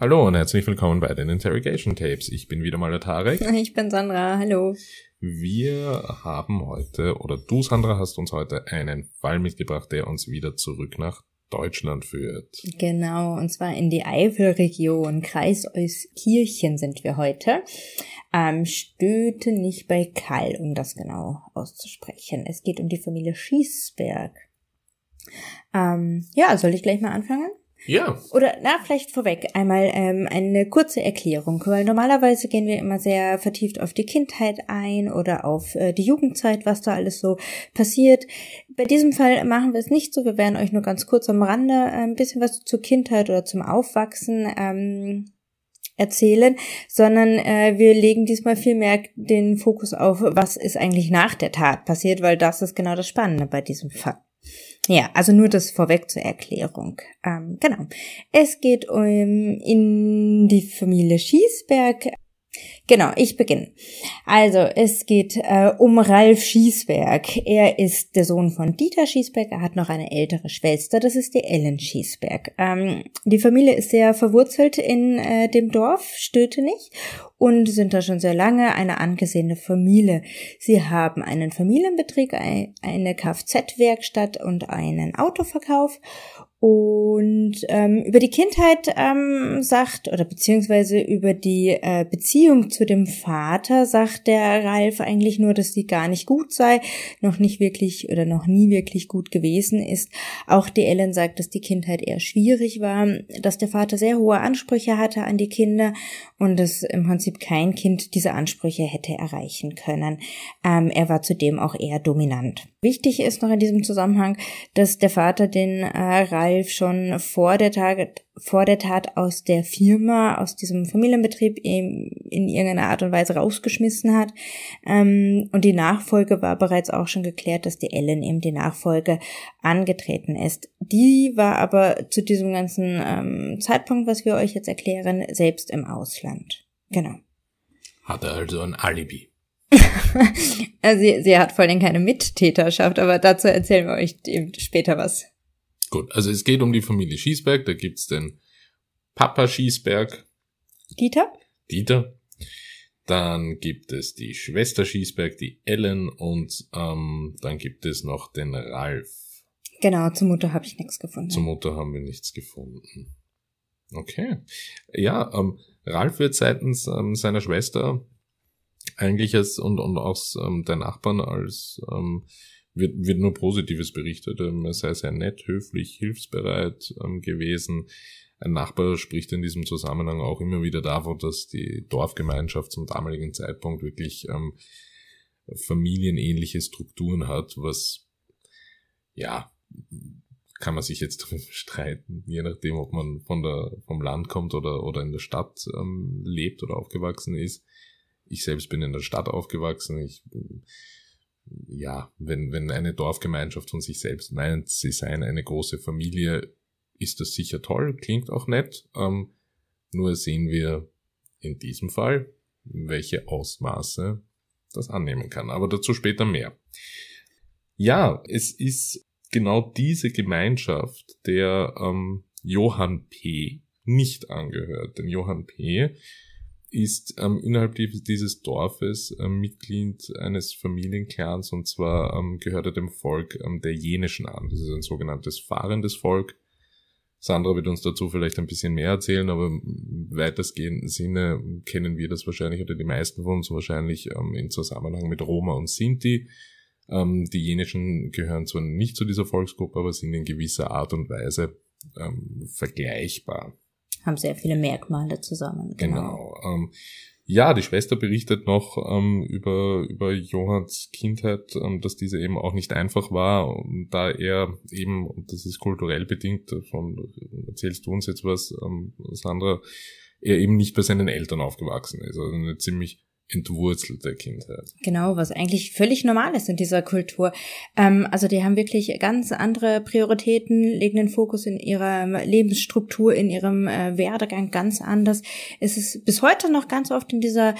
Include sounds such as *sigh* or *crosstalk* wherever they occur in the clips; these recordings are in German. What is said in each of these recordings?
Hallo und herzlich willkommen bei den Interrogation Tapes. Ich bin wieder mal der Tarek. *laughs* Ich bin Sandra, hallo. Wir haben heute, oder du Sandra hast uns heute einen Fall mitgebracht, der uns wieder zurück nach Deutschland führt. Genau, und zwar in die Eifelregion, Kreis Euskirchen sind wir heute. Ähm, Stöte nicht bei Kall, um das genau auszusprechen. Es geht um die Familie Schießberg. Ähm, ja, soll ich gleich mal anfangen? Ja. Oder na, vielleicht vorweg einmal ähm, eine kurze Erklärung, weil normalerweise gehen wir immer sehr vertieft auf die Kindheit ein oder auf äh, die Jugendzeit, was da alles so passiert. Bei diesem Fall machen wir es nicht so. Wir werden euch nur ganz kurz am Rande äh, ein bisschen was zur Kindheit oder zum Aufwachsen ähm, erzählen, sondern äh, wir legen diesmal viel mehr den Fokus auf, was ist eigentlich nach der Tat passiert, weil das ist genau das Spannende bei diesem Fakt. Ja, also nur das vorweg zur Erklärung. Ähm, genau. Es geht um in die Familie Schießberg. Genau, ich beginne. Also, es geht äh, um Ralf Schießberg. Er ist der Sohn von Dieter Schießberg. Er hat noch eine ältere Schwester, das ist die Ellen Schießberg. Ähm, die Familie ist sehr verwurzelt in äh, dem Dorf Stötenich und sind da schon sehr lange eine angesehene Familie. Sie haben einen Familienbetrieb, eine Kfz-Werkstatt und einen Autoverkauf und ähm, über die Kindheit ähm, sagt, oder beziehungsweise über die äh, Beziehung zu dem Vater sagt der Ralf eigentlich nur, dass die gar nicht gut sei, noch nicht wirklich oder noch nie wirklich gut gewesen ist. Auch die Ellen sagt, dass die Kindheit eher schwierig war, dass der Vater sehr hohe Ansprüche hatte an die Kinder und dass im Prinzip kein Kind diese Ansprüche hätte erreichen können. Ähm, er war zudem auch eher dominant. Wichtig ist noch in diesem Zusammenhang, dass der Vater den äh, Ralf Ralf schon vor der, Tat, vor der Tat aus der Firma, aus diesem Familienbetrieb in, in irgendeiner Art und Weise rausgeschmissen hat. Ähm, und die Nachfolge war bereits auch schon geklärt, dass die Ellen eben die Nachfolge angetreten ist. Die war aber zu diesem ganzen ähm, Zeitpunkt, was wir euch jetzt erklären, selbst im Ausland. Genau. Hatte also ein Alibi. *laughs* Also sie, sie hat vor allem keine Mittäterschaft, aber dazu erzählen wir euch eben später was. Gut, also es geht um die Familie Schießberg. Da gibt's den Papa Schießberg. Dieter. Dieter. Dann gibt es die Schwester Schießberg, die Ellen und ähm, dann gibt es noch den Ralf. Genau, zur Mutter habe ich nichts gefunden. Zur Mutter haben wir nichts gefunden. Okay. Ja, ähm, Ralf wird seitens ähm, seiner Schwester eigentlich als und, und auch ähm, der Nachbarn als ähm, wird, wird nur Positives berichtet. Ähm, er sei sehr nett, höflich, hilfsbereit ähm, gewesen. Ein Nachbar spricht in diesem Zusammenhang auch immer wieder davon, dass die Dorfgemeinschaft zum damaligen Zeitpunkt wirklich ähm, familienähnliche Strukturen hat, was ja kann man sich jetzt *laughs* darüber streiten, je nachdem, ob man von der, vom Land kommt oder, oder in der Stadt ähm, lebt oder aufgewachsen ist. Ich selbst bin in der Stadt aufgewachsen. Ich ja, wenn, wenn eine Dorfgemeinschaft von sich selbst meint, sie seien eine große Familie, ist das sicher toll, klingt auch nett. Ähm, nur sehen wir in diesem Fall, welche Ausmaße das annehmen kann. Aber dazu später mehr. Ja, es ist genau diese Gemeinschaft, der ähm, Johann P. nicht angehört. Denn Johann P ist ähm, innerhalb dieses Dorfes ähm, Mitglied eines Familienclans und zwar ähm, gehört er dem Volk ähm, der Jenischen an. Das ist ein sogenanntes fahrendes Volk. Sandra wird uns dazu vielleicht ein bisschen mehr erzählen, aber im weitestgehenden Sinne kennen wir das wahrscheinlich oder die meisten von uns wahrscheinlich ähm, im Zusammenhang mit Roma und Sinti. Ähm, die Jenischen gehören zwar nicht zu dieser Volksgruppe, aber sind in gewisser Art und Weise ähm, vergleichbar haben sehr viele Merkmale zusammen. Genau. genau ähm, ja, die Schwester berichtet noch ähm, über, über Johanns Kindheit, ähm, dass diese eben auch nicht einfach war, da er eben, und das ist kulturell bedingt, davon erzählst du uns jetzt was, ähm, Sandra, er eben nicht bei seinen Eltern aufgewachsen ist. Also eine ziemlich entwurzelte Kindheit. Genau, was eigentlich völlig normal ist in dieser Kultur. Ähm, also die haben wirklich ganz andere Prioritäten, legen den Fokus in ihrer Lebensstruktur, in ihrem äh, Werdegang ganz anders. Es ist bis heute noch ganz oft in dieser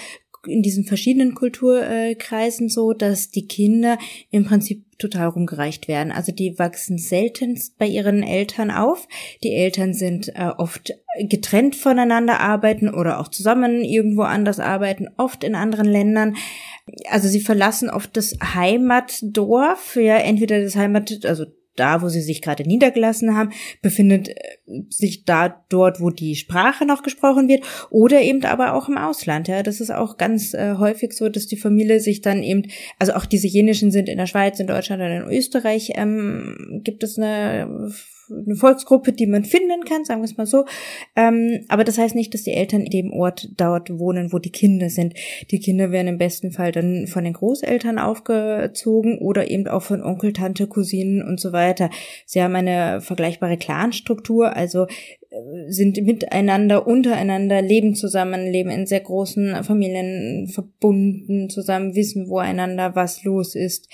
in diesen verschiedenen Kulturkreisen so, dass die Kinder im Prinzip total rumgereicht werden. Also die wachsen seltenst bei ihren Eltern auf. Die Eltern sind äh, oft getrennt voneinander arbeiten oder auch zusammen irgendwo anders arbeiten, oft in anderen Ländern. Also sie verlassen oft das Heimatdorf, ja, entweder das Heimat, also da, wo sie sich gerade niedergelassen haben, befindet äh, sich da dort, wo die Sprache noch gesprochen wird oder eben aber auch im Ausland. Ja, das ist auch ganz äh, häufig so, dass die Familie sich dann eben, also auch diese jenischen sind in der Schweiz, in Deutschland oder in Österreich, ähm, gibt es eine eine Volksgruppe, die man finden kann, sagen wir es mal so. Ähm, aber das heißt nicht, dass die Eltern in dem Ort dort wohnen, wo die Kinder sind. Die Kinder werden im besten Fall dann von den Großeltern aufgezogen oder eben auch von Onkel, Tante, Cousinen und so weiter. Sie haben eine vergleichbare Clanstruktur, also sind miteinander, untereinander, leben zusammen, leben in sehr großen Familien verbunden zusammen, wissen, wo einander was los ist.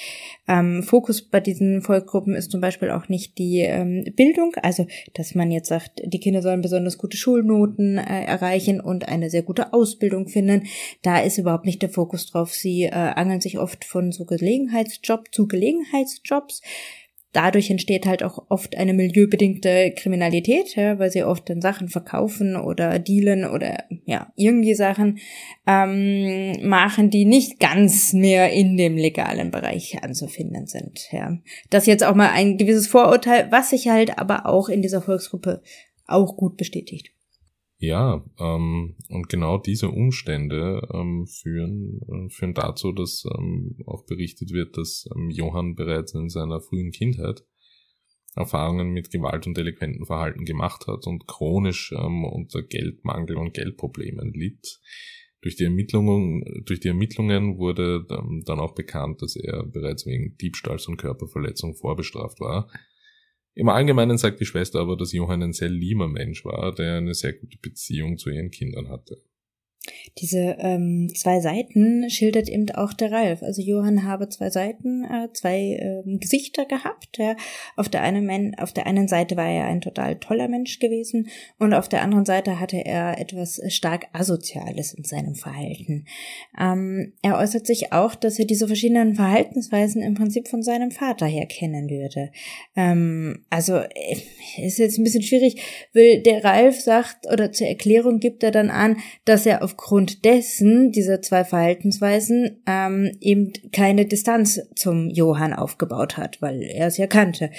Ähm, Fokus bei diesen Volkgruppen ist zum Beispiel auch nicht die ähm, Bildung, also dass man jetzt sagt, die Kinder sollen besonders gute Schulnoten äh, erreichen und eine sehr gute Ausbildung finden. Da ist überhaupt nicht der Fokus drauf. Sie äh, angeln sich oft von so Gelegenheitsjob zu Gelegenheitsjobs. Dadurch entsteht halt auch oft eine milieubedingte Kriminalität, ja, weil sie oft dann Sachen verkaufen oder dealen oder ja, irgendwie Sachen ähm, machen, die nicht ganz mehr in dem legalen Bereich anzufinden sind. Ja. Das jetzt auch mal ein gewisses Vorurteil, was sich halt aber auch in dieser Volksgruppe auch gut bestätigt. Ja, ähm, und genau diese Umstände ähm, führen, äh, führen dazu, dass ähm, auch berichtet wird, dass ähm, Johann bereits in seiner frühen Kindheit Erfahrungen mit Gewalt und delinquenten Verhalten gemacht hat und chronisch ähm, unter Geldmangel und Geldproblemen litt. Durch die Ermittlungen, durch die Ermittlungen wurde ähm, dann auch bekannt, dass er bereits wegen Diebstahls und Körperverletzung vorbestraft war. Im Allgemeinen sagt die Schwester aber, dass Johann ein sehr lieber Mensch war, der eine sehr gute Beziehung zu ihren Kindern hatte. Diese ähm, zwei Seiten schildert eben auch der Ralf. Also Johann habe zwei Seiten, äh, zwei ähm, Gesichter gehabt. Ja. Auf, der einen, auf der einen Seite war er ein total toller Mensch gewesen und auf der anderen Seite hatte er etwas äh, stark Asoziales in seinem Verhalten. Ähm, er äußert sich auch, dass er diese verschiedenen Verhaltensweisen im Prinzip von seinem Vater her kennen würde. Ähm, also äh, ist jetzt ein bisschen schwierig, weil der Ralf sagt oder zur Erklärung gibt er dann an, dass er aufgrund dessen, dieser zwei Verhaltensweisen, ähm, eben keine Distanz zum Johann aufgebaut hat, weil er es ja kannte.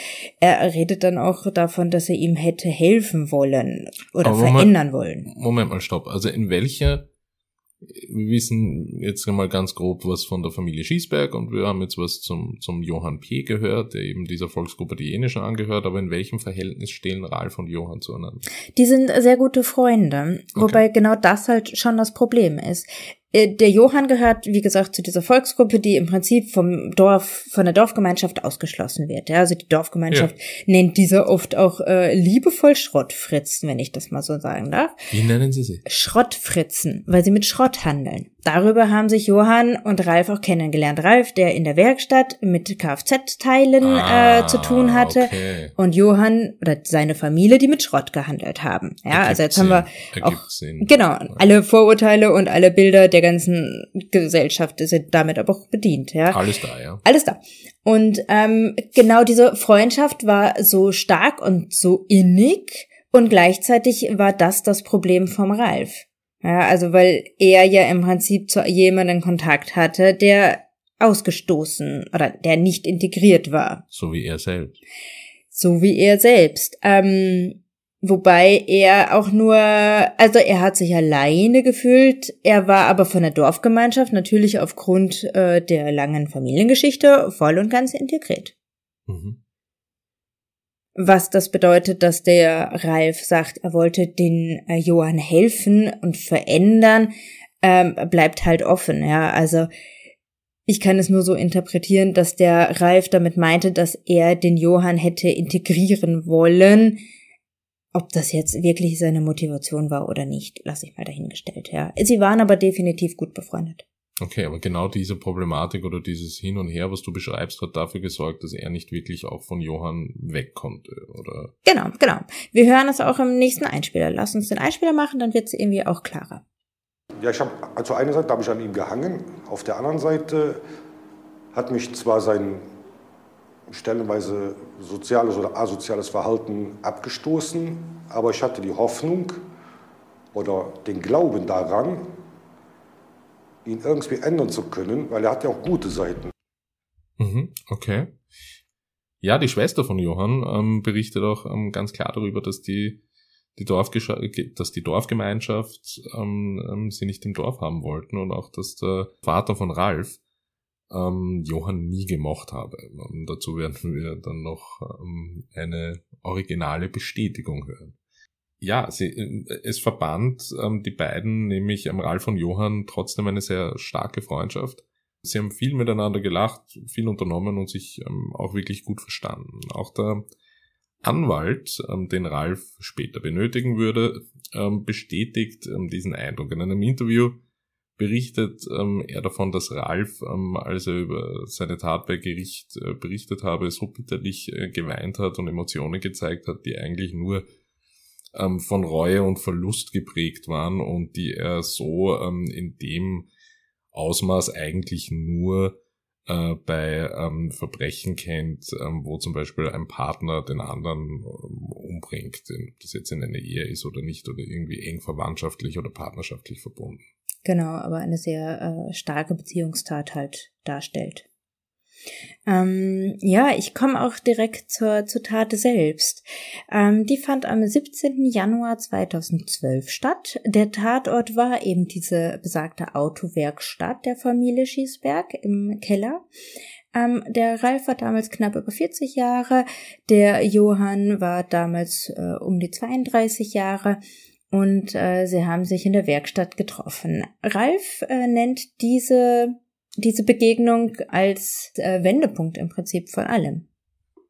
Er redet dann auch davon, dass er ihm hätte helfen wollen oder Aber verändern Moment, wollen. Moment mal, stopp. Also in welcher wir wissen jetzt mal ganz grob was von der Familie Schießberg und wir haben jetzt was zum, zum Johann P. gehört, der eben dieser Volksgruppe die jene eh schon angehört, aber in welchem Verhältnis stehen Ralf und Johann zueinander? Die sind sehr gute Freunde, okay. wobei genau das halt schon das Problem ist. Äh, der Johann gehört, wie gesagt, zu dieser Volksgruppe, die im Prinzip vom Dorf, von der Dorfgemeinschaft ausgeschlossen wird. Ja, also die Dorfgemeinschaft ja. nennt diese oft auch äh, liebevoll Schrottfritzen, wenn ich das mal so sagen darf. Wie nennen sie sie? Schrottfritzen, weil sie mit Schrott handeln. Darüber haben sich Johann und Ralf auch kennengelernt. Ralf, der in der Werkstatt mit Kfz-Teilen äh, ah, äh, zu tun hatte, okay. und Johann oder seine Familie, die mit Schrott gehandelt haben. Ja, also jetzt Sinn. haben wir auch genau ja. alle Vorurteile und alle Bilder der ganzen Gesellschaft sind damit aber auch bedient. Ja, alles da, ja, alles da. Und ähm, genau diese Freundschaft war so stark und so innig und gleichzeitig war das das Problem vom Ralf. Ja, also weil er ja im Prinzip zu jemandem Kontakt hatte, der ausgestoßen oder der nicht integriert war. So wie er selbst. So wie er selbst. Ähm, wobei er auch nur, also er hat sich alleine gefühlt, er war aber von der Dorfgemeinschaft natürlich aufgrund äh, der langen Familiengeschichte voll und ganz integriert. Mhm was das bedeutet, dass der Ralf sagt, er wollte den äh, Johann helfen und verändern, ähm, bleibt halt offen, ja. Also ich kann es nur so interpretieren, dass der Ralf damit meinte, dass er den Johann hätte integrieren wollen. Ob das jetzt wirklich seine Motivation war oder nicht, lasse ich mal dahingestellt, ja. Sie waren aber definitiv gut befreundet. Okay, aber genau diese Problematik oder dieses Hin und Her, was du beschreibst, hat dafür gesorgt, dass er nicht wirklich auch von Johann weg konnte, oder? Genau, genau. Wir hören das auch im nächsten Einspieler. Lass uns den Einspieler machen, dann wird es irgendwie auch klarer. Ja, ich habe, also eine Seite habe ich an ihm gehangen, auf der anderen Seite hat mich zwar sein stellenweise soziales oder asoziales Verhalten abgestoßen, aber ich hatte die Hoffnung oder den Glauben daran, ihn irgendwie ändern zu können, weil er hat ja auch gute Seiten. Mhm, okay. Ja, die Schwester von Johann ähm, berichtet auch ähm, ganz klar darüber, dass die, die, Dorfge dass die Dorfgemeinschaft ähm, ähm, sie nicht im Dorf haben wollten und auch, dass der Vater von Ralf ähm, Johann nie gemocht habe. Und dazu werden wir dann noch ähm, eine originale Bestätigung hören ja, sie, äh, es verband ähm, die beiden, nämlich am Ralf und Johann, trotzdem eine sehr starke Freundschaft. Sie haben viel miteinander gelacht, viel unternommen und sich ähm, auch wirklich gut verstanden. Auch der Anwalt, ähm, den Ralf später benötigen würde, ähm, bestätigt ähm, diesen Eindruck. In einem Interview berichtet er davon, dass Ralf, als er über seine Tat bei Gericht äh, berichtet habe, so bitterlich äh, geweint hat und Emotionen gezeigt hat, die eigentlich nur ähm, von Reue und Verlust geprägt waren und die er so ähm, in dem Ausmaß eigentlich nur äh, bei ähm, Verbrechen kennt, ähm, wo zum Beispiel ein Partner den anderen ähm, umbringt, ob das jetzt in einer Ehe ist oder nicht oder irgendwie eng verwandtschaftlich oder partnerschaftlich verbunden. Genau, aber eine sehr äh, starke Beziehungstat halt darstellt. Ähm, ja, ich komme auch direkt zur, zur selbst. Ähm, die fand am 17. Januar 2012 statt. Der Tatort war eben diese besagte Autowerkstatt der Familie Schießberg im Keller. Ähm, der Ralf war damals knapp über 40 Jahre, der Johann war damals äh, um die 32 Jahre und äh, sie haben sich in der Werkstatt getroffen. Ralf äh, nennt diese diese Begegnung als äh, Wendepunkt im Prinzip von allem.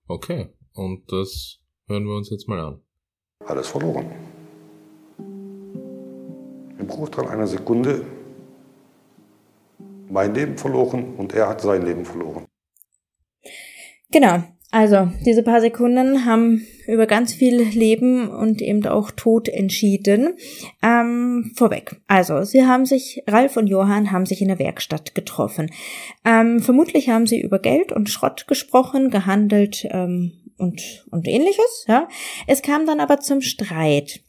Okay, und das hören wir uns jetzt mal an. Alles verloren. Im Bruchteil einer Sekunde mein Leben verloren und er hat sein Leben verloren. Genau. Also, diese paar Sekunden haben über ganz viel Leben und eben auch Tod entschieden. Ähm, vorweg. Also, sie haben sich, Ralf und Johann haben sich in der Werkstatt getroffen. Ähm, vermutlich haben sie über Geld und Schrott gesprochen, gehandelt ähm, und, und ähnliches. Ja. Es kam dann aber zum Streit.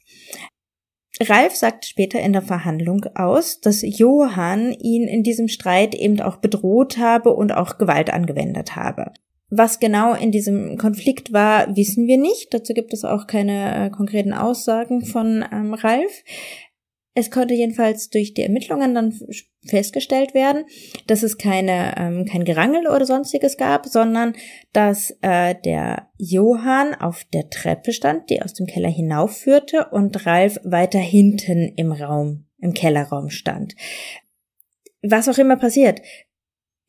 Ralf sagt später in der Verhandlung aus, dass Johann ihn in diesem Streit eben auch bedroht habe und auch Gewalt angewendet habe. Was genau in diesem Konflikt war, wissen wir nicht. Dazu gibt es auch keine äh, konkreten Aussagen von ähm, Ralf. Es konnte jedenfalls durch die Ermittlungen dann festgestellt werden, dass es keine, ähm, kein Gerangel oder sonstiges gab, sondern dass äh, der Johann auf der Treppe stand, die aus dem Keller hinaufführte und Ralf weiter hinten im Raum, im Kellerraum stand. Was auch immer passiert,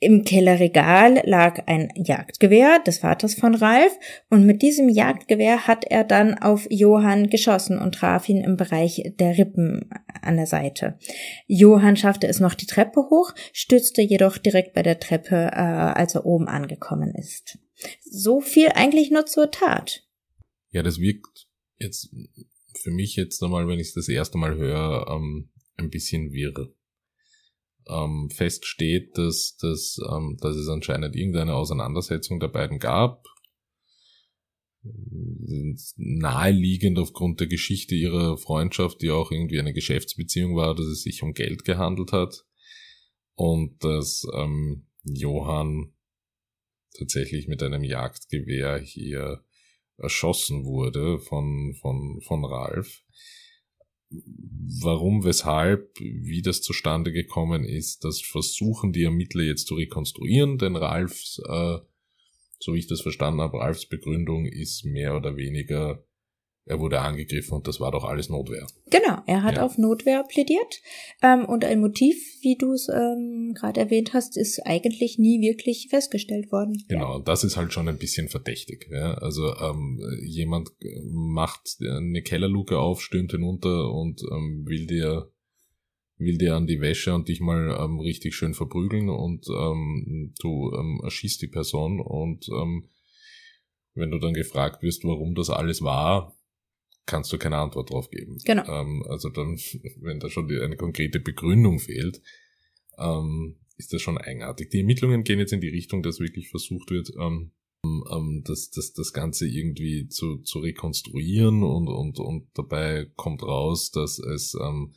im Kellerregal lag ein Jagdgewehr des Vaters von Ralf und mit diesem Jagdgewehr hat er dann auf Johann geschossen und traf ihn im Bereich der Rippen an der Seite. Johann schaffte es noch die Treppe hoch, stürzte jedoch direkt bei der Treppe, äh, als er oben angekommen ist. So viel eigentlich nur zur Tat. Ja, das wirkt jetzt für mich jetzt nochmal, wenn ich es das erste Mal höre, ähm, ein bisschen wirr ähm, feststeht, dass, dass, ähm, dass es anscheinend irgendeine Auseinandersetzung der beiden gab. Naheliegend aufgrund der Geschichte ihrer Freundschaft, die auch irgendwie eine Geschäftsbeziehung war, dass es sich um Geld gehandelt hat und dass ähm, Johann tatsächlich mit einem Jagdgewehr hier erschossen wurde von, von, von Ralf warum, weshalb, wie das zustande gekommen ist, das versuchen die Ermittler jetzt zu rekonstruieren, denn Ralfs, äh, so wie ich das verstanden habe, Ralfs Begründung ist mehr oder weniger er wurde angegriffen und das war doch alles Notwehr. Genau, er hat ja. auf Notwehr plädiert. Ähm, und ein Motiv, wie du es ähm, gerade erwähnt hast, ist eigentlich nie wirklich festgestellt worden. Genau, und das ist halt schon ein bisschen verdächtig. Ja? Also ähm, jemand macht eine Kellerluke auf, stürmt hinunter und ähm, will dir will dir an die Wäsche und dich mal ähm, richtig schön verprügeln und ähm, du ähm, erschießt die Person und ähm, wenn du dann gefragt wirst, warum das alles war, kannst du keine Antwort drauf geben. Genau. Ähm, also dann, *laughs* wenn da schon die, eine konkrete Begründung fehlt, ähm, ist das schon eigenartig. Die Ermittlungen gehen jetzt in die Richtung, dass wirklich versucht wird, ähm, ähm, das, das, das Ganze irgendwie zu, zu rekonstruieren und, und, und dabei kommt raus, dass es, ähm,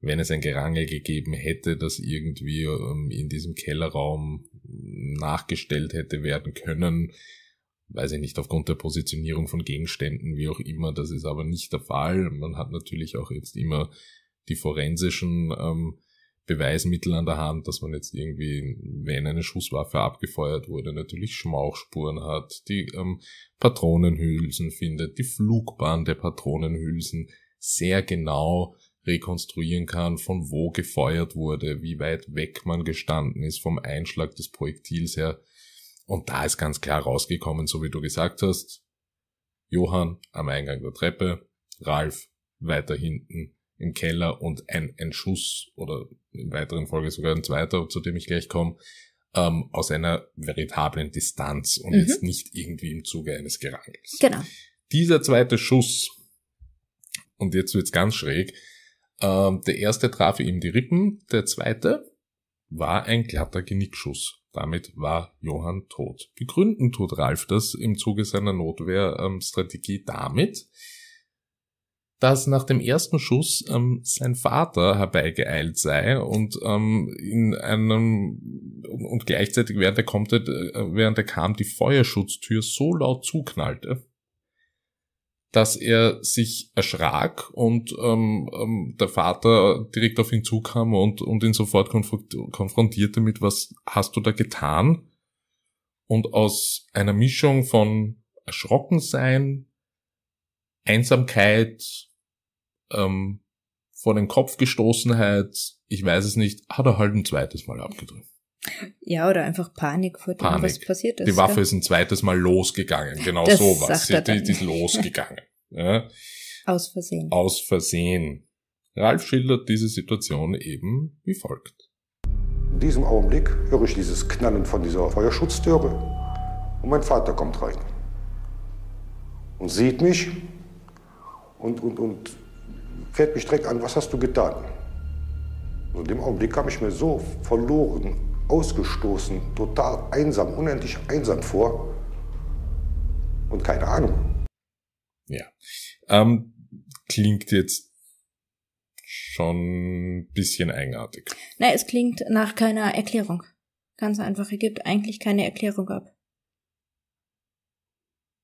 wenn es ein Gerangel gegeben hätte, das irgendwie ähm, in diesem Kellerraum nachgestellt hätte werden können, weiß ich nicht, aufgrund der Positionierung von Gegenständen, wie auch immer. Das ist aber nicht der Fall. Man hat natürlich auch jetzt immer die forensischen ähm, Beweismittel an der Hand, dass man jetzt irgendwie, wenn eine Schusswaffe abgefeuert wurde, natürlich Schmauchspuren hat, die ähm, Patronenhülsen findet, die Flugbahn der Patronenhülsen sehr genau rekonstruieren kann, von wo gefeuert wurde, wie weit weg man gestanden ist vom Einschlag des Projektils her. Und da ist ganz klar rausgekommen, so wie du gesagt hast, Johann am Eingang der Treppe, Ralf weiter hinten im Keller und ein, ein Schuss oder in weiteren Folge sogar ein zweiter, zu dem ich gleich komme, ähm, aus einer veritablen Distanz und mhm. jetzt nicht irgendwie im Zuge eines Gerangels. Genau. Dieser zweite Schuss, und jetzt wird's ganz schräg, ähm, der erste traf ihm die Rippen, der zweite war ein glatter Genickschuss. Damit war Johann tot. Begründen tut Ralf das im Zuge seiner Notwehrstrategie ähm, damit, dass nach dem ersten Schuss ähm, sein Vater herbeigeeilt sei und ähm, in einem und gleichzeitig während er, kommt, äh, während er kam die Feuerschutztür so laut zuknallte, dass er sich erschrak und ähm, ähm, der Vater direkt auf ihn zukam und, und ihn sofort konfrontierte mit, was hast du da getan? Und aus einer Mischung von Erschrockensein, Einsamkeit, ähm, vor den Kopf gestoßenheit, ich weiß es nicht, hat er halt ein zweites Mal abgedrückt. Ja, oder einfach Panik vor dem, Panik. was passiert ist. Die Waffe ja? ist ein zweites Mal losgegangen, genau das sowas. Sie, die, die ist losgegangen. *laughs* ja. Aus Versehen. Aus Versehen. Ralf schildert diese Situation eben wie folgt. In diesem Augenblick höre ich dieses Knallen von dieser Feuerschutztürbe. und mein Vater kommt rein und sieht mich und, und, und fährt mich direkt an, was hast du getan? Und in dem Augenblick kam ich mir so verloren ausgestoßen, total einsam, unendlich einsam vor und keine Ahnung. Ja, ähm, klingt jetzt schon ein bisschen eigenartig. Na, es klingt nach keiner Erklärung. Ganz einfach, er gibt eigentlich keine Erklärung ab.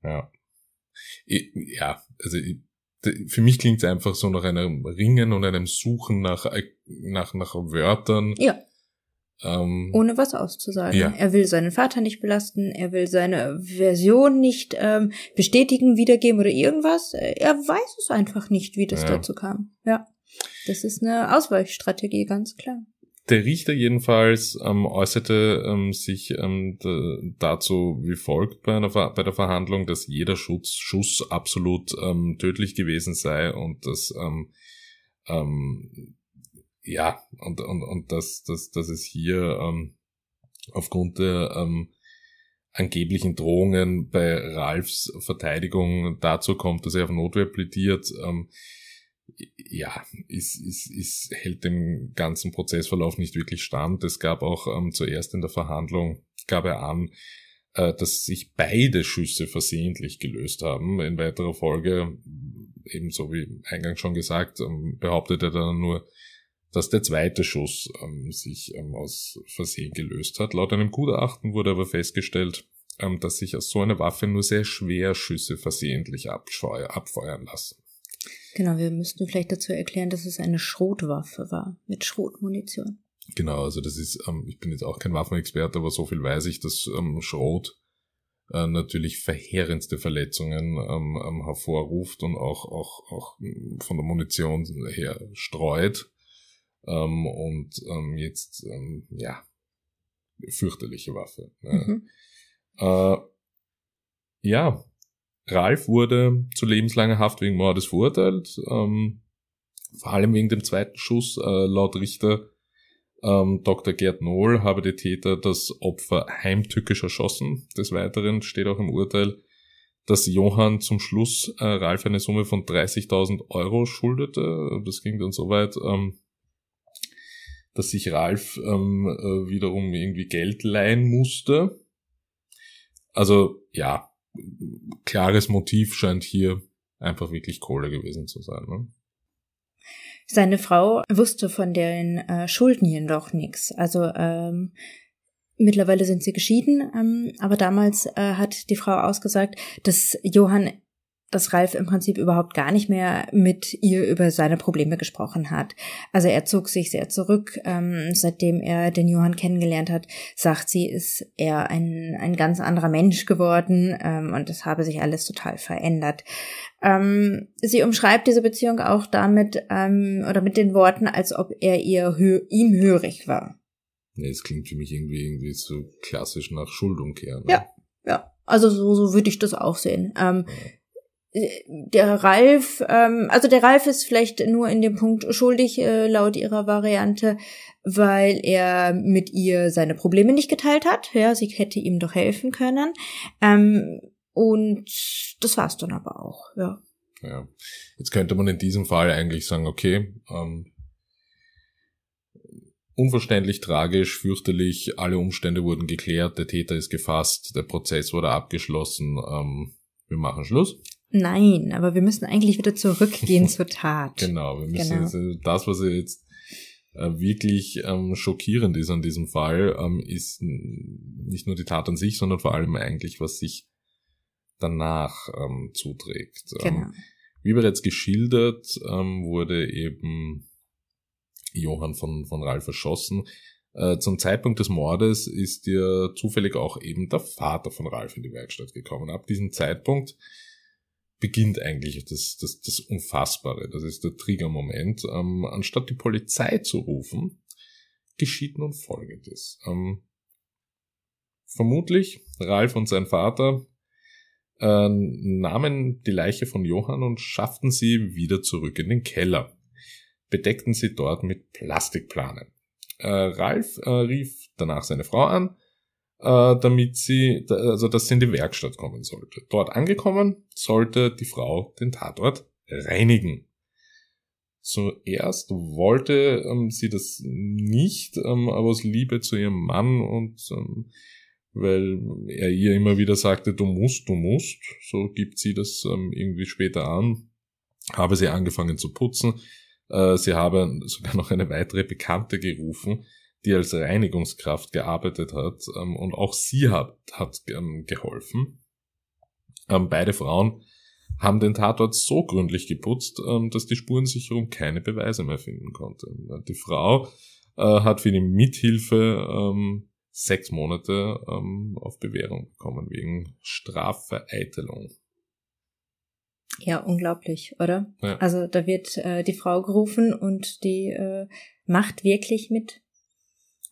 Ja. Ich, ja, also ich, für mich klingt es einfach so nach einem Ringen und einem Suchen nach, äh, nach, nach Wörtern. Ja ähm, Ohne was auszusagen. Ja. Er will seinen Vater nicht belasten, er will seine Version nicht ähm, bestätigen, wiedergeben oder irgendwas. Er weiß es einfach nicht, wie das ja. dazu kam. Ja. Das ist eine Ausweichstrategie, ganz klar. Der Richter jedenfalls ähm, äußerte ähm, sich ähm, dazu wie folgt bei, einer Ver bei der Verhandlung, dass jeder Schuss, Schuss absolut ähm, tödlich gewesen sei und dass ähm, ähm, ja, und, und, und dass, dass, dass es hier ähm, aufgrund der ähm, angeblichen Drohungen bei Ralfs Verteidigung dazu kommt, dass er auf Notwehr plädiert, ähm, ja, ist, ist, ist, hält dem ganzen Prozessverlauf nicht wirklich stand. Es gab auch ähm, zuerst in der Verhandlung, gab er an, äh, dass sich beide Schüsse versehentlich gelöst haben. In weiterer Folge, ebenso wie eingangs schon gesagt, ähm, behauptet er dann nur, dass der zweite Schuss ähm, sich ähm, aus Versehen gelöst hat. Laut einem Gutachten wurde aber festgestellt, ähm, dass sich aus so einer Waffe nur sehr schwer Schüsse versehentlich abfeuern lassen. Genau, wir müssten vielleicht dazu erklären, dass es eine Schrotwaffe war mit Schrotmunition. Genau, also das ist, ähm, ich bin jetzt auch kein Waffenexperte, aber so viel weiß ich, dass ähm, Schrot äh, natürlich verheerendste Verletzungen ähm, ähm hervorruft und auch, auch, auch hm, von der Munition her streut. Ähm, und ähm, jetzt, ähm, ja, fürchterliche Waffe. Ne? Mhm. Äh, ja, Ralf wurde zu lebenslanger Haft wegen Mordes verurteilt, ähm, vor allem wegen dem zweiten Schuss. Äh, laut Richter ähm, Dr. Gerd Nohl habe der Täter das Opfer heimtückisch erschossen. Des Weiteren steht auch im Urteil, dass Johann zum Schluss äh, Ralf eine Summe von 30.000 Euro schuldete. Das ging dann so weit, ähm, dass sich Ralf ähm, äh, wiederum irgendwie Geld leihen musste. Also ja, klares Motiv scheint hier einfach wirklich Kohle gewesen zu sein. Ne? Seine Frau wusste von den äh, Schulden jedoch nichts. Also ähm, mittlerweile sind sie geschieden, ähm, aber damals äh, hat die Frau ausgesagt, dass Johann dass Ralf im Prinzip überhaupt gar nicht mehr mit ihr über seine Probleme gesprochen hat. Also er zog sich sehr zurück. Ähm, seitdem er den Johann kennengelernt hat, sagt sie, ist er ein, ein ganz anderer Mensch geworden ähm, und es habe sich alles total verändert. Ähm, sie umschreibt diese Beziehung auch damit ähm, oder mit den Worten, als ob er ihr hö ihm hörig war. Nee, es klingt für mich irgendwie irgendwie so klassisch nach Schuldumkehr. Ne? Ja, ja. Also so, so würde ich das auch sehen. Ähm, ja der Ralf, ähm, also der Ralf ist vielleicht nur in dem Punkt schuldig äh, laut ihrer Variante, weil er mit ihr seine Probleme nicht geteilt hat. Ja, sie hätte ihm doch helfen können. Ähm, und das war's dann aber auch. Ja. Ja. Jetzt könnte man in diesem Fall eigentlich sagen, okay, ähm, unverständlich, tragisch, fürchterlich, alle Umstände wurden geklärt, der Täter ist gefasst, der Prozess wurde abgeschlossen. Ähm, wir machen Schluss. Nein, aber wir müssen eigentlich wieder zurückgehen *laughs* zur Tat. Genau, wir müssen genau. Jetzt, äh, das, was jetzt äh, wirklich ähm, schockierend ist an diesem Fall, ähm, ist nicht nur die Tat an sich, sondern vor allem eigentlich, was sich danach ähm, zuträgt. Ähm, genau. wie bereits geschildert, ähm, wurde eben Johann von, von Ralf erschossen. Äh, zum Zeitpunkt des Mordes ist dir zufällig auch eben der Vater von Ralf in die Werkstatt gekommen. Ab diesem Zeitpunkt beginnt eigentlich das, das, das Unfassbare. Das ist der Triggermoment. Ähm, anstatt die Polizei zu rufen, geschieht nun Folgendes. Ähm, vermutlich Ralf und sein Vater äh, nahmen die Leiche von Johann und schafften sie wieder zurück in den Keller, bedeckten sie dort mit Plastikplanen. Äh, Ralf äh, rief danach seine Frau an, äh, damit sie, also dass sie in die Werkstatt kommen sollte. Dort angekommen, sollte die Frau den Tatort reinigen. Zuerst wollte ähm, sie das nicht, ähm, aber aus Liebe zu ihrem Mann und ähm, weil er ihr immer wieder sagte, du musst, du musst, so gibt sie das ähm, irgendwie später an, habe sie angefangen zu putzen. Äh, sie habe sogar noch eine weitere Bekannte gerufen, die als Reinigungskraft gearbeitet hat ähm, und auch sie hat, hat ähm, geholfen. Ähm, beide Frauen haben den Tatort so gründlich geputzt, ähm, dass die Spurensicherung keine Beweise mehr finden konnte. Die Frau äh, hat für die Mithilfe ähm, sechs Monate ähm, auf Bewährung bekommen wegen Strafvereitelung. Ja, unglaublich, oder? Ja. Also da wird äh, die Frau gerufen und die äh, macht wirklich mit.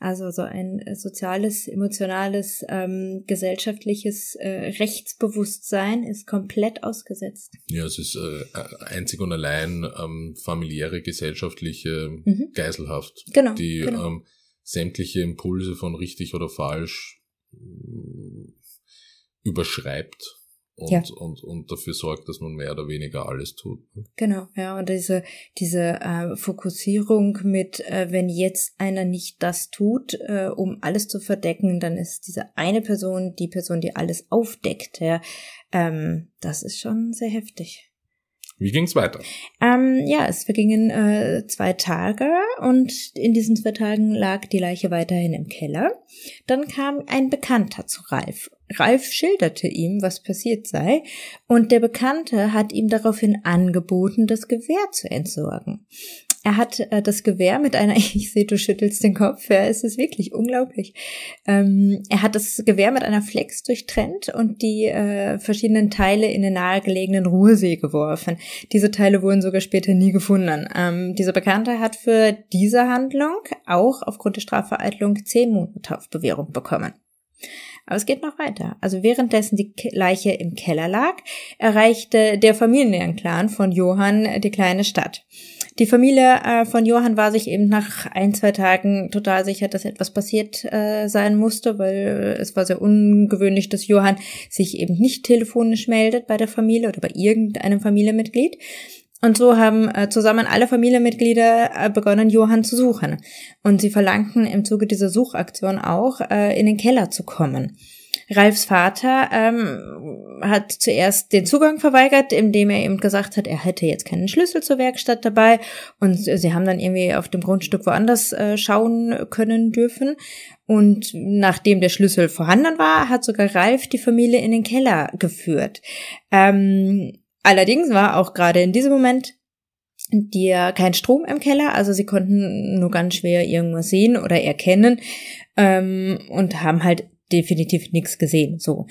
Also so ein äh, soziales, emotionales, ähm, gesellschaftliches äh, Rechtsbewusstsein ist komplett ausgesetzt. Ja, es ist äh, einzig und allein ähm, familiäre, gesellschaftliche mhm. Geiselhaft, genau, die genau. Ähm, sämtliche Impulse von richtig oder falsch mm, überschreibt und, ja. und, und dafür sorgt, dass man mehr oder weniger alles tut. Ne? Genau, ja, und diese, diese äh, Fokussierung mit, äh, wenn jetzt einer nicht das tut, äh, um alles zu verdecken, dann ist diese eine Person die Person, die alles aufdeckt, ja, ähm, das ist schon sehr heftig. Wie ging's weiter? Ähm, ja, es vergingen äh, zwei Tage und in diesen zwei Tagen lag die Leiche weiterhin im Keller. Dann kam ein Bekannter zu Ralf. Ralf schilderte ihm, was passiert sei, und der Bekannte hat ihm daraufhin angeboten, das Gewehr zu entsorgen. Er hat äh, das Gewehr mit einer, *laughs* ich sehe, du schüttelst den Kopf, ja, es ist wirklich unglaublich. Ähm, er hat das Gewehr mit einer Flex durchtrennt und die äh, verschiedenen Teile in den nahegelegenen Ruhrsee geworfen. Diese Teile wurden sogar später nie gefunden. Ähm, dieser Bekannte hat für diese Handlung auch aufgrund der Strafvereitlung zehn Monate Haftbewährung bekommen. Aber es geht noch weiter. Also währenddessen die Leiche im Keller lag, erreichte der Familienclan von Johann die kleine Stadt. Die Familie äh, von Johann war sich eben nach ein, zwei Tagen total sicher, dass etwas passiert äh, sein musste, weil es war sehr ungewöhnlich, dass Johann sich eben nicht telefonisch meldet bei der Familie oder bei irgendeinem Familienmitglied. Und so haben äh, zusammen alle Familienmitglieder äh, begonnen, Johann zu suchen. Und sie verlangten im Zuge dieser Suchaktion auch, äh, in den Keller zu kommen. Ralfs Vater ähm, hat zuerst den Zugang verweigert, indem er eben gesagt hat, er hätte jetzt keinen Schlüssel zur Werkstatt dabei und sie haben dann irgendwie auf dem Grundstück woanders äh, schauen können dürfen. Und nachdem der Schlüssel vorhanden war, hat sogar Ralf die Familie in den Keller geführt. Ähm, allerdings war auch gerade in diesem Moment dir kein Strom im Keller, also sie konnten nur ganz schwer irgendwas sehen oder erkennen ähm, und haben halt definitiv nichts gesehen. So.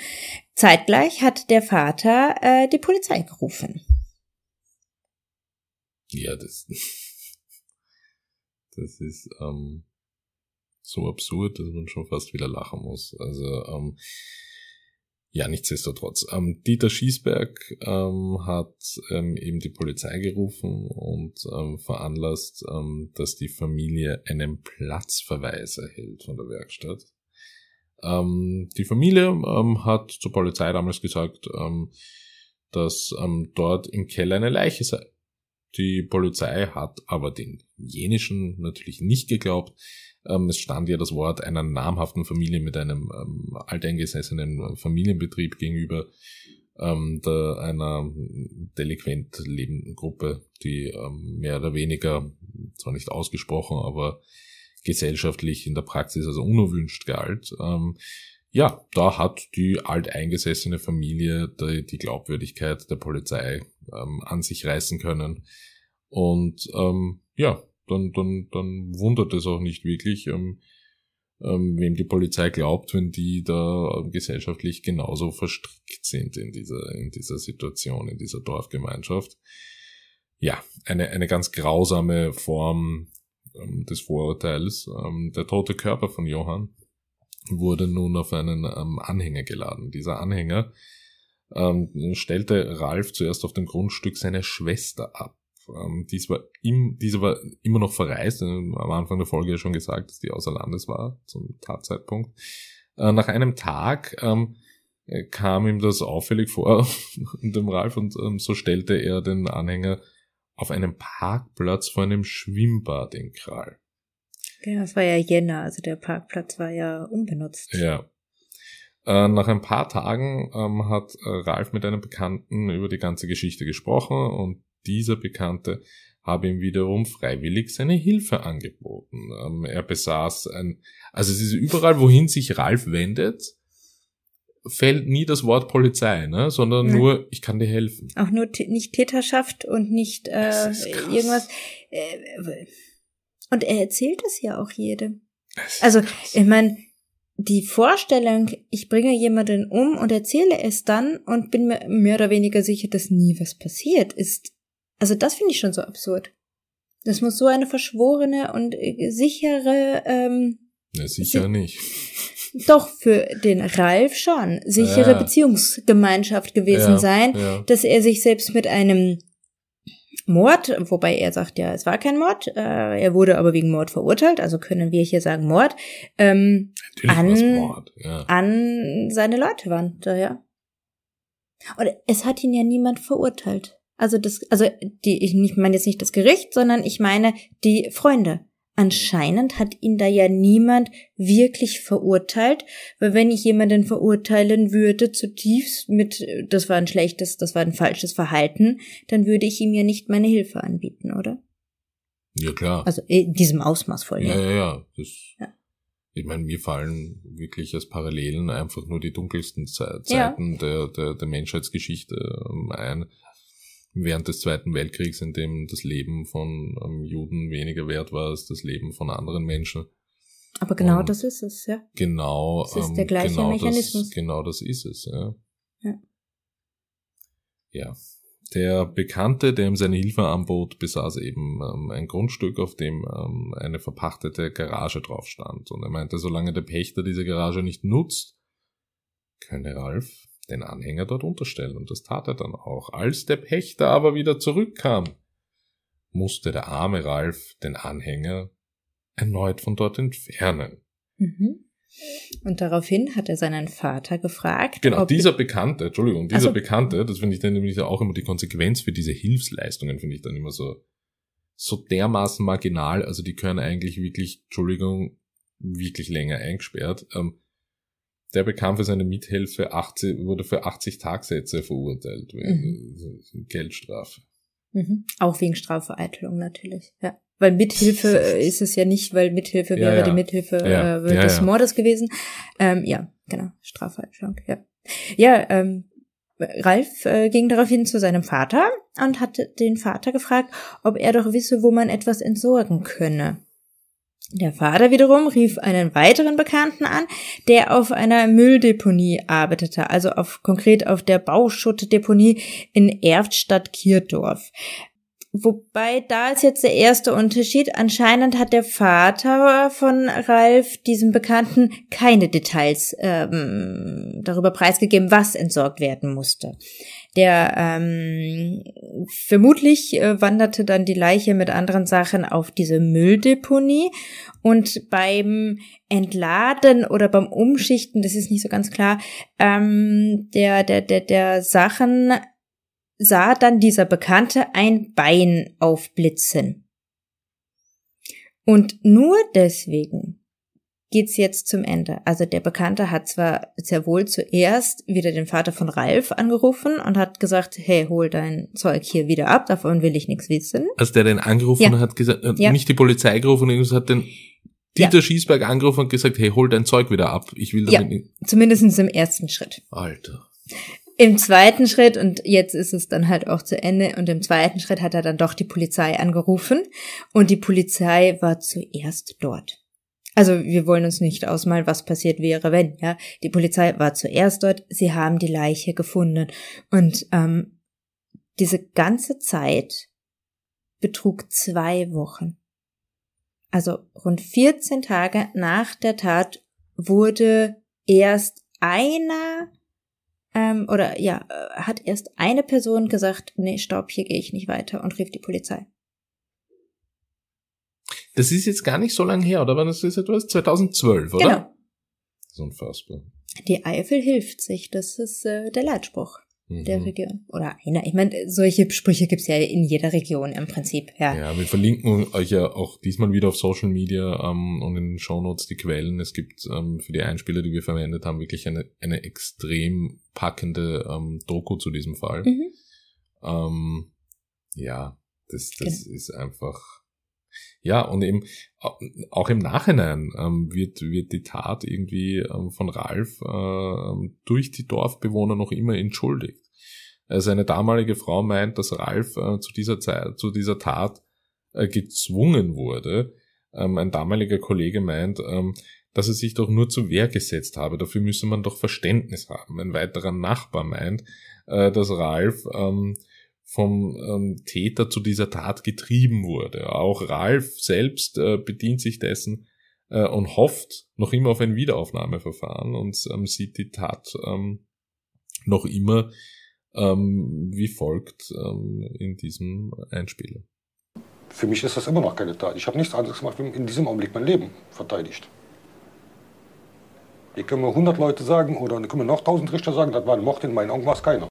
Zeitgleich hat der Vater äh, die Polizei gerufen. Ja, das, *laughs* das ist ähm, so absurd, dass man schon fast wieder lachen muss. Also, ähm, ja, nichtsdestotrotz. Ähm, Dieter Schießberg ähm, hat ähm, eben die Polizei gerufen und ähm, veranlasst, ähm, dass die Familie einen Platzverweis erhält von der Werkstatt. Ähm, die Familie ähm, hat zur Polizei damals gesagt, ähm, dass ähm, dort im Keller eine Leiche sei. Die Polizei hat aber den jenischen natürlich nicht geglaubt. Ähm, es stand ja das Wort einer namhaften Familie mit einem ähm, alteingesessenen äh, Familienbetrieb gegenüber der, einer delinquent lebenden Gruppe, die mehr oder weniger, zwar nicht ausgesprochen, aber gesellschaftlich in der Praxis also unerwünscht galt. Ähm, ja, da hat die alteingesessene Familie die, die Glaubwürdigkeit der Polizei ähm, an sich reißen können. Und ähm, ja, dann, dann, dann wundert es auch nicht wirklich, ähm, ähm, wem die Polizei glaubt, wenn die da gesellschaftlich genauso verstrickt sind in dieser, in dieser Situation, in dieser Dorfgemeinschaft. Ja, eine, eine ganz grausame Form ähm, des Vorurteils. Ähm, der tote Körper von Johann wurde nun auf einen ähm, Anhänger geladen. Dieser Anhänger ähm, stellte Ralf zuerst auf dem Grundstück seiner Schwester ab. Ähm, dies war im, diese war immer noch verreist, ähm, am Anfang der Folge ja schon gesagt, dass die außer Landes war, zum Tatzeitpunkt. Äh, nach einem Tag ähm, äh, kam ihm das auffällig vor, *laughs* dem Ralf, und ähm, so stellte er den Anhänger auf einem Parkplatz vor einem Schwimmbad in Kral. Ja, es war ja Jänner, also der Parkplatz war ja unbenutzt. Ja. Äh, nach ein paar Tagen ähm, hat äh, Ralf mit einem Bekannten über die ganze Geschichte gesprochen und dieser Bekannte habe ihm wiederum freiwillig seine Hilfe angeboten. Ähm, er besaß ein, also es ist überall, wohin sich Ralf wendet, fällt nie das Wort Polizei, ne? sondern Nein. nur, ich kann dir helfen. Auch nur nicht Täterschaft und nicht äh, irgendwas. Äh, und er erzählt es ja auch jedem. Also, krass. ich meine, die Vorstellung, ich bringe jemanden um und erzähle es dann und bin mir mehr oder weniger sicher, dass nie was passiert ist. Also das finde ich schon so absurd. Das muss so eine verschworene und äh, sichere. Ähm, ja, sicher si nicht. *laughs* Doch, für den Ralf schon. Sichere ja. Beziehungsgemeinschaft gewesen ja, sein, ja. dass er sich selbst mit einem Mord, wobei er sagt ja, es war kein Mord, äh, er wurde aber wegen Mord verurteilt, also können wir hier sagen Mord, ähm, an, Mord, an seine Leute wandte, ja. Und es hat ihn ja niemand verurteilt. Also das, also die, ich meine jetzt nicht das Gericht, sondern ich meine die Freunde. Anscheinend hat ihn da ja niemand wirklich verurteilt, weil wenn ich jemanden verurteilen würde zutiefst mit, das war ein schlechtes, das war ein falsches Verhalten, dann würde ich ihm ja nicht meine Hilfe anbieten, oder? Ja, klar. Also in äh, diesem Ausmaß voll. Ja, ja, ja. Das, ja. Ich meine, mir fallen wirklich als Parallelen einfach nur die dunkelsten Ze Zeiten ja. der, der, der Menschheitsgeschichte ähm, ein während des Zweiten Weltkriegs, in dem das Leben von ähm, Juden weniger wert war als das Leben von anderen Menschen. Aber genau Und das ist es, ja. Genau. Das ist ähm, der gleiche genau Mechanismus. Das, genau das ist es, ja. ja. Ja. Der Bekannte, der ihm seine Hilfe anbot, besaß eben ähm, ein Grundstück, auf dem ähm, eine verpachtete Garage drauf stand. Und er meinte, solange der Pächter diese Garage nicht nutzt, könne Ralf den Anhänger dort unterstellen, und das tat er dann auch. Als der Pächter aber wieder zurückkam, musste der arme Ralf den Anhänger erneut von dort entfernen. Mhm. Und daraufhin hat er seinen Vater gefragt. Genau, dieser Bekannte, Entschuldigung, dieser also, Bekannte, das finde ich dann nämlich auch immer die Konsequenz für diese Hilfsleistungen, finde ich dann immer so, so dermaßen marginal, also die können eigentlich wirklich, Entschuldigung, wirklich länger eingesperrt. Ähm, der bekam für seine Mithilfe 80, wurde für 80 Tagsätze verurteilt, mhm. Geldstrafe. Mhm. Auch wegen Strafvereitelung natürlich, ja. Weil Mithilfe *laughs* ist es ja nicht, weil Mithilfe ja, wäre ja. die Mithilfe ja. äh, des Mordes gewesen. Ähm, ja, genau, Strafvereitelung, ja. Ja, ähm, Ralf äh, ging daraufhin zu seinem Vater und hatte den Vater gefragt, ob er doch wisse, wo man etwas entsorgen könne. Der Vater wiederum rief einen weiteren Bekannten an, der auf einer Mülldeponie arbeitete, also auf, konkret auf der Bauschuttdeponie in Erftstadt Kierdorf. Wobei da ist jetzt der erste Unterschied. Anscheinend hat der Vater von Ralf diesem Bekannten keine Details ähm, darüber preisgegeben, was entsorgt werden musste. Der ähm, vermutlich äh, wanderte dann die Leiche mit anderen Sachen auf diese Mülldeponie und beim Entladen oder beim Umschichten, das ist nicht so ganz klar, ähm, der der der der Sachen sah dann dieser Bekannte ein Bein aufblitzen. Und nur deswegen geht's jetzt zum Ende. Also der Bekannte hat zwar sehr wohl zuerst wieder den Vater von Ralf angerufen und hat gesagt, hey, hol dein Zeug hier wieder ab, davon will ich nichts wissen. Also der den angerufen ja. hat gesagt, äh, ja. nicht die Polizei gerufen, sondern hat den Dieter ja. Schiesberg angerufen und gesagt, hey, hol dein Zeug wieder ab. Ich will damit ja, nicht. Zumindest im ersten Schritt. Alter. Im zweiten Schritt, und jetzt ist es dann halt auch zu Ende, und im zweiten Schritt hat er dann doch die Polizei angerufen und die Polizei war zuerst dort. Also wir wollen uns nicht ausmalen, was passiert wäre, wenn, ja. Die Polizei war zuerst dort, sie haben die Leiche gefunden. Und ähm, diese ganze Zeit betrug zwei Wochen. Also rund 14 Tage nach der Tat wurde erst einer ähm, oder ja, äh, hat erst eine Person gesagt, nee, stopp, hier gehe ich nicht weiter und rief die Polizei. Das ist jetzt gar nicht so lange her, oder? Wann ist das etwas? 2012, oder? Genau. Das ist unfassbar. Die Eifel hilft sich. Das ist äh, der Leitspruch mhm. der Region. Oder einer. Ich meine, solche Sprüche gibt's ja in jeder Region im Prinzip. Ja. ja, wir verlinken euch ja auch diesmal wieder auf Social Media ähm, und in den Show Notes die Quellen. Es gibt ähm, für die Einspieler, die wir verwendet haben, wirklich eine, eine extrem packende ähm, Doku zu diesem Fall. Mhm. Ähm, ja, das, das genau. ist einfach ja, und eben auch im Nachhinein ähm, wird, wird die Tat irgendwie ähm, von Ralf äh, durch die Dorfbewohner noch immer entschuldigt. Seine also damalige Frau meint, dass Ralf äh, zu dieser Zeit, zu dieser Tat äh, gezwungen wurde. Ähm, ein damaliger Kollege meint, ähm, dass er sich doch nur zur Wehr gesetzt habe. Dafür müsse man doch Verständnis haben. Ein weiterer Nachbar meint, äh, dass Ralf ähm, vom ähm, Täter zu dieser Tat getrieben wurde. Auch Ralf selbst äh, bedient sich dessen äh, und hofft noch immer auf ein Wiederaufnahmeverfahren und ähm, sieht die Tat ähm, noch immer ähm, wie folgt ähm, in diesem Einspieler. Für mich ist das immer noch keine Tat. Ich habe nichts anderes gemacht, in diesem Augenblick mein Leben verteidigt. Hier können wir 100 Leute sagen oder können wir noch 1000 Richter sagen, das war ein Mord, in meinen Augen war es keiner.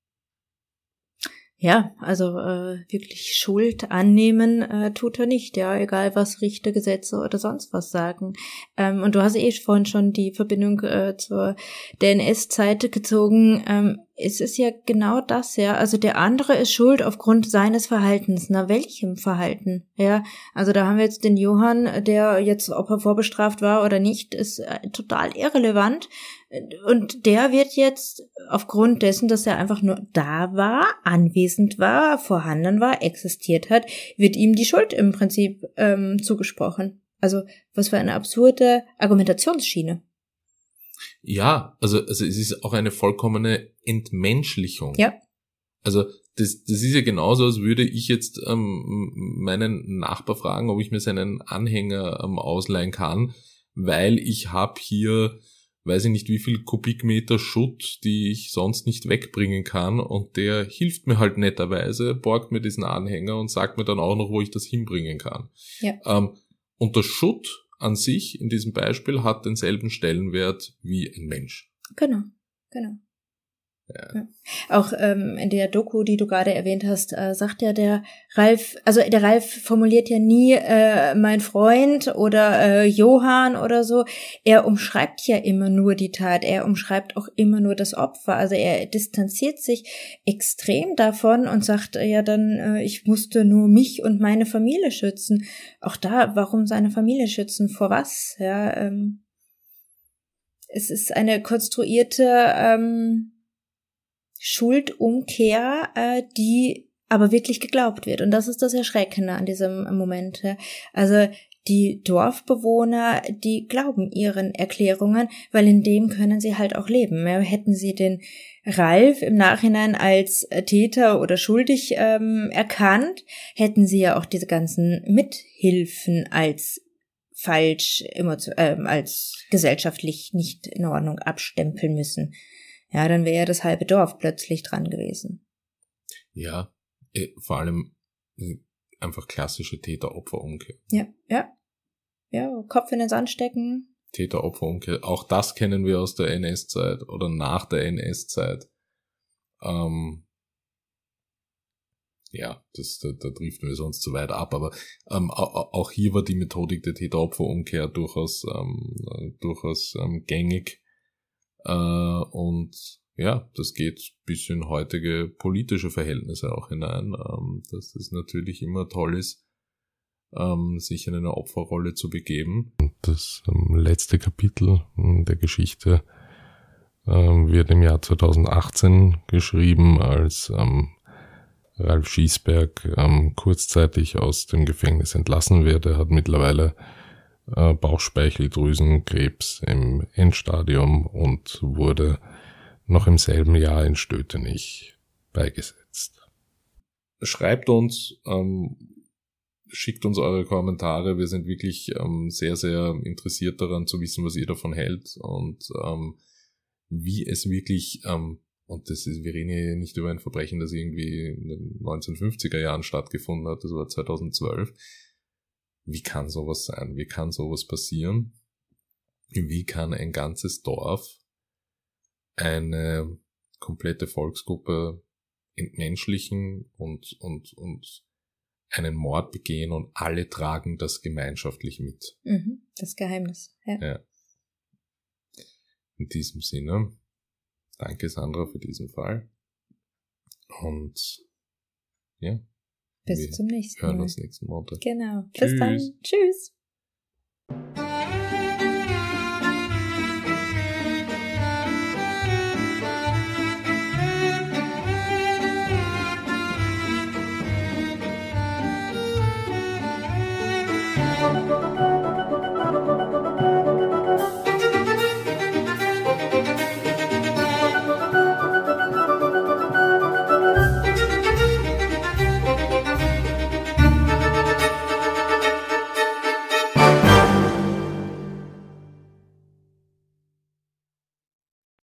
Ja, also äh, wirklich Schuld annehmen äh, tut er nicht, ja, egal was Richter, Gesetze oder sonst was sagen. Ähm, und du hast eh vorhin schon die Verbindung äh, zur DNS-Zeit gezogen. Ähm, es ist ja genau das, ja. Also der andere ist schuld aufgrund seines Verhaltens. Na, welchem Verhalten? Ja, also da haben wir jetzt den Johann, der jetzt, ob er vorbestraft war oder nicht, ist äh, total irrelevant. Und der wird jetzt aufgrund dessen, dass er einfach nur da war, anwesend war, vorhanden war, existiert hat, wird ihm die Schuld im Prinzip ähm, zugesprochen. Also was für eine absurde Argumentationsschiene. Ja, also, also es ist auch eine vollkommene Entmenschlichung. Ja. Also das, das ist ja genauso, als würde ich jetzt ähm, meinen Nachbar fragen, ob ich mir seinen Anhänger ähm, ausleihen kann, weil ich habe hier weiß ich nicht wie viel Kubikmeter Schutt, die ich sonst nicht wegbringen kann und der hilft mir halt netterweise, borgt mir diesen Anhänger und sagt mir dann auch noch, wo ich das hinbringen kann. Ja. Ähm, und der Schutt an sich in diesem Beispiel hat denselben Stellenwert wie ein Mensch. Genau, genau. Ja. Auch ähm, in der Doku, die du gerade erwähnt hast, äh, sagt ja der Ralf, also der Ralf formuliert ja nie äh, mein Freund oder äh, Johann oder so. Er umschreibt ja immer nur die Tat, er umschreibt auch immer nur das Opfer. Also er distanziert sich extrem davon und sagt äh, ja dann, äh, ich musste nur mich und meine Familie schützen. Auch da, warum seine Familie schützen? Vor was? Ja, ähm, es ist eine konstruierte ähm, Schuldumkehr, äh, die aber wirklich geglaubt wird. Und das ist das Erschreckende an diesem Moment. Also die Dorfbewohner, die glauben ihren Erklärungen, weil in dem können sie halt auch leben. Hätten sie den Ralf im Nachhinein als Täter oder schuldig ähm, erkannt, hätten sie ja auch diese ganzen Mithilfen als falsch, äh, als gesellschaftlich nicht in Ordnung abstempeln müssen ja, dann wäre das halbe Dorf plötzlich dran gewesen. Ja, eh, vor allem äh, einfach klassische Täter-Opfer-Umkehr. Ja, ja. Ja, Kopf in den Sand stecken. Täter-Opfer-Umkehr. Auch das kennen wir aus der NS-Zeit oder nach der NS-Zeit. Ähm, ja, das, da, da driften wir sonst zu weit ab, aber ähm, auch hier war die Methodik der Täter-Opfer-Umkehr durchaus, ähm, durchaus ähm, gängig äh, und ja, das geht bis in heutige politische Verhältnisse auch hinein, ähm, dass es natürlich immer toll ist, ähm, sich in eine Opferrolle zu begeben. Das ähm, letzte Kapitel hm, der Geschichte ähm, wird im Jahr 2018 geschrieben, als ähm, Ralf Schiesberg ähm, kurzzeitig aus dem Gefängnis entlassen wird. Er hat mittlerweile äh, Bauchspeicheldrüsenkrebs im Endstadium und wurde noch im selben Jahr in Stötenich beigesetzt. Schreibt uns, ähm, schickt uns eure Kommentare. Wir sind wirklich ähm, sehr, sehr interessiert daran zu wissen, was ihr davon hält und ähm, wie es wirklich, ähm, und das ist, wir reden hier nicht über ein Verbrechen, das irgendwie in den 1950er Jahren stattgefunden hat, das war 2012 wie kann sowas sein? Wie kann sowas passieren? Wie kann ein ganzes Dorf eine komplette Volksgruppe entmenschlichen und, und, und einen Mord begehen und alle tragen das gemeinschaftlich mit. Mhm, das Geheimnis. Ja. ja. In diesem Sinne, danke Sandra für diesen Fall. Und ja, bis Wir zum nächsten Mal. Wir hören uns nächsten Montag. Genau. Tschüss. Bis dann. Tschüss.